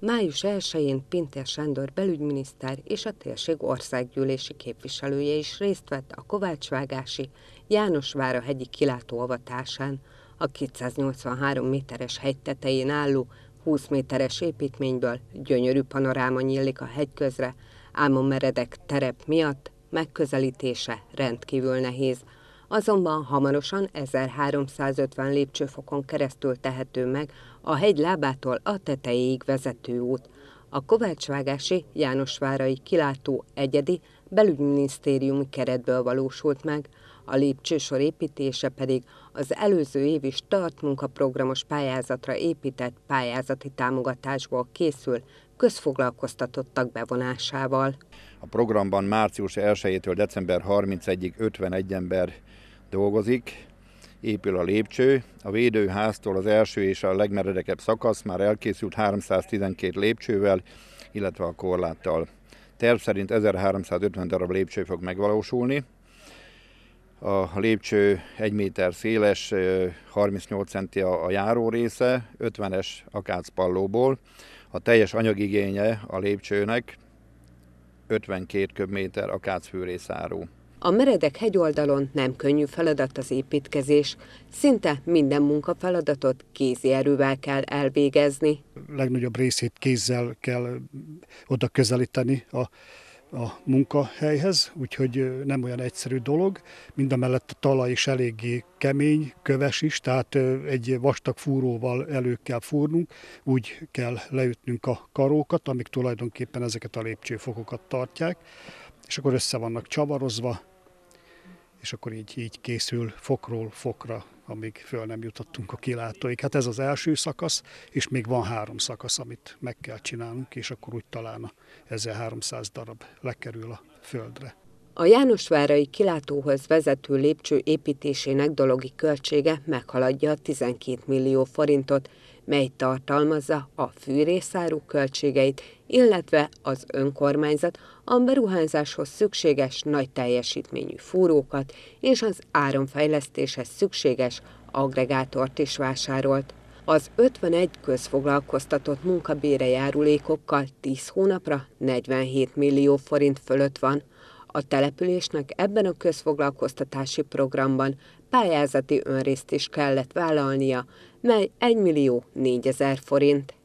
Május 1-én Pintér Sándor belügyminiszter és a térség országgyűlési képviselője is részt vett a Kovácsvágási Jánosvára hegyi kilátóavatásán, a 283 méteres hegy tetején álló 20 méteres építményből gyönyörű panoráma nyílik a hegyközre, ám a meredek terep miatt megközelítése rendkívül nehéz – azonban hamarosan 1350 lépcsőfokon keresztül tehető meg a hegy lábától a tetejéig vezető út. A Kovácsvágási Jánosvárai kilátó egyedi belügyminisztériumi keretből valósult meg, a lépcsősor építése pedig az előző év is tart munkaprogramos pályázatra épített pályázati támogatásból készül, közfoglalkoztatottak bevonásával. A programban március 1-től december 31-ig 51 ember dolgozik, épül a lépcső. A védőháztól az első és a legmeredekebb szakasz már elkészült 312 lépcsővel, illetve a korláttal. Terv szerint 1350 darab lépcső fog megvalósulni a lépcső 1 méter széles, 38 centi a járó része, 50-es akácpallóból. A teljes anyagigénye a lépcsőnek 52 köbméter akácfűrészáró. A meredek hegyoldalon nem könnyű feladat az építkezés, szinte minden munkafeladatot kézi erővel kell elvégezni. Legnagyobb részét kézzel kell oda közelíteni a a munkahelyhez, úgyhogy nem olyan egyszerű dolog. Mind a mellett a talaj is eléggé kemény, köves is, tehát egy vastag fúróval elő kell fúrnunk, úgy kell leütnünk a karókat, amik tulajdonképpen ezeket a lépcsőfokokat tartják, és akkor össze vannak csavarozva, és akkor így, így készül fokról fokra, amíg föl nem jutottunk a kilátóig. Hát ez az első szakasz, és még van három szakasz, amit meg kell csinálnunk, és akkor úgy talán a 1300 darab lekerül a földre. A Jánosvárai kilátóhoz vezető lépcső építésének dologi költsége meghaladja a 12 millió forintot, mely tartalmazza a fűrészáru költségeit, illetve az önkormányzat a beruházáshoz szükséges nagy teljesítményű fúrókat és az áramfejlesztéshez szükséges agregátort is vásárolt. Az 51 közfoglalkoztatott munkabére járulékokkal 10 hónapra 47 millió forint fölött van, a településnek ebben a közfoglalkoztatási programban pályázati önrészt is kellett vállalnia, mely 1 millió 4 ezer forint.